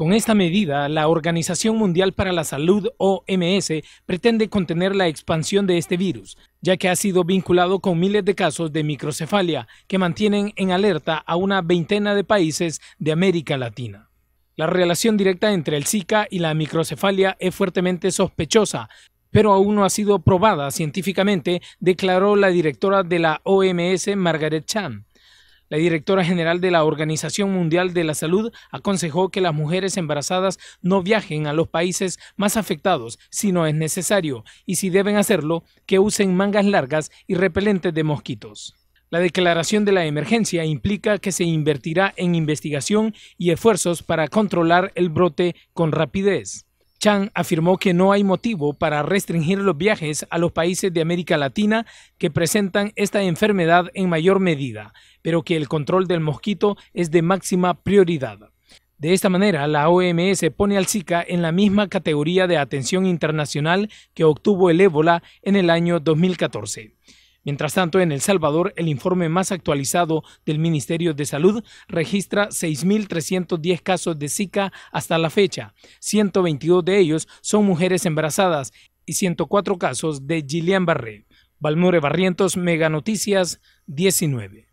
Con esta medida, la Organización Mundial para la Salud, OMS, pretende contener la expansión de este virus, ya que ha sido vinculado con miles de casos de microcefalia que mantienen en alerta a una veintena de países de América Latina. La relación directa entre el Zika y la microcefalia es fuertemente sospechosa, pero aún no ha sido probada científicamente, declaró la directora de la OMS, Margaret Chan. La directora general de la Organización Mundial de la Salud aconsejó que las mujeres embarazadas no viajen a los países más afectados si no es necesario y si deben hacerlo, que usen mangas largas y repelentes de mosquitos. La declaración de la emergencia implica que se invertirá en investigación y esfuerzos para controlar el brote con rapidez. Chan afirmó que no hay motivo para restringir los viajes a los países de América Latina que presentan esta enfermedad en mayor medida, pero que el control del mosquito es de máxima prioridad. De esta manera, la OMS pone al Zika en la misma categoría de atención internacional que obtuvo el ébola en el año 2014. Mientras tanto, en El Salvador, el informe más actualizado del Ministerio de Salud registra 6.310 casos de Zika hasta la fecha. 122 de ellos son mujeres embarazadas y 104 casos de Gillian Barré. Balmure Barrientos, Mega Noticias 19.